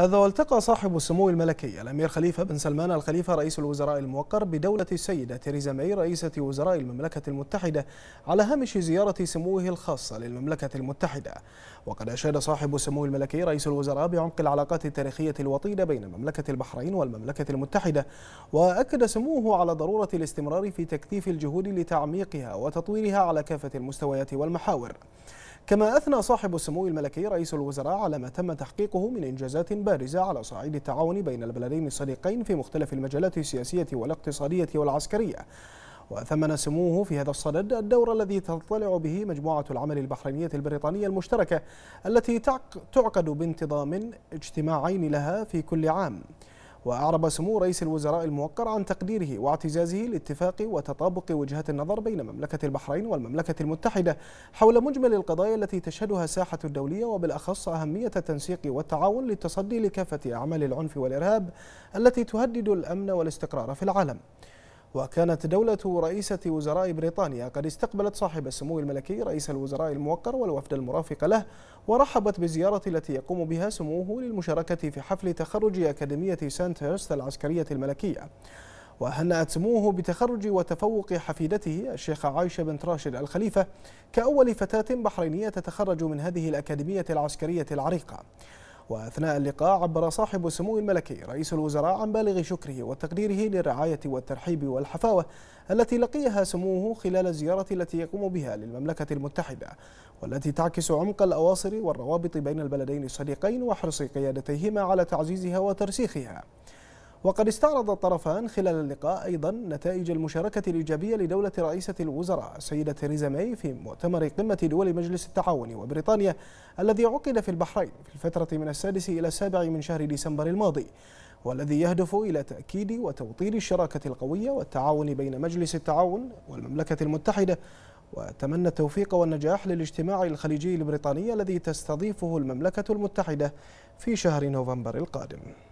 هذا والتقى صاحب السمو الملكي الأمير خليفة بن سلمان الخليفة رئيس الوزراء الموقر بدولة السيدة تيريزا ماي رئيسة وزراء المملكة المتحدة على هامش زيارة سموه الخاصة للمملكة المتحدة وقد أشاد صاحب السمو الملكي رئيس الوزراء بعمق العلاقات التاريخية الوطيدة بين مملكة البحرين والمملكة المتحدة وأكد سموه على ضرورة الاستمرار في تكثيف الجهود لتعميقها وتطويرها على كافة المستويات والمحاور كما أثنى صاحب السمو الملكي رئيس الوزراء على ما تم تحقيقه من إنجازات بارزة على صعيد التعاون بين البلدين الصديقين في مختلف المجالات السياسية والاقتصادية والعسكرية وثمن سموه في هذا الصدد الدور الذي تطلع به مجموعة العمل البحرينية البريطانية المشتركة التي تعقد بانتظام اجتماعين لها في كل عام وأعرب سمو رئيس الوزراء الموقر عن تقديره واعتزازه لاتفاق وتطابق وجهة النظر بين مملكة البحرين والمملكة المتحدة حول مجمل القضايا التي تشهدها الساحة الدولية وبالأخص أهمية التنسيق والتعاون للتصدي لكافة أعمال العنف والإرهاب التي تهدد الأمن والاستقرار في العالم وكانت دولة رئيسة وزراء بريطانيا قد استقبلت صاحب السمو الملكي رئيس الوزراء الموقر والوفد المرافق له ورحبت بالزيارة التي يقوم بها سموه للمشاركة في حفل تخرج أكاديمية سانت هيرست العسكرية الملكية وهنأت سموه بتخرج وتفوق حفيدته الشيخة عايشة بنت راشد الخليفة كأول فتاة بحرينية تتخرج من هذه الأكاديمية العسكرية العريقة وأثناء اللقاء عبر صاحب سمو الملكي رئيس الوزراء عن بالغ شكره وتقديره للرعاية والترحيب والحفاوة التي لقيها سموه خلال الزيارة التي يقوم بها للمملكة المتحدة والتي تعكس عمق الأواصر والروابط بين البلدين الصديقين وحرص قيادتيهما على تعزيزها وترسيخها وقد استعرض الطرفان خلال اللقاء أيضا نتائج المشاركة الإيجابية لدولة رئيسة الوزراء السيدة تريزا ماي في مؤتمر قمة دول مجلس التعاون وبريطانيا الذي عقد في البحرين في الفترة من السادس إلى السابع من شهر ديسمبر الماضي والذي يهدف إلى تأكيد وتوطيد الشراكة القوية والتعاون بين مجلس التعاون والمملكة المتحدة وأتمنى التوفيق والنجاح للاجتماع الخليجي البريطاني الذي تستضيفه المملكة المتحدة في شهر نوفمبر القادم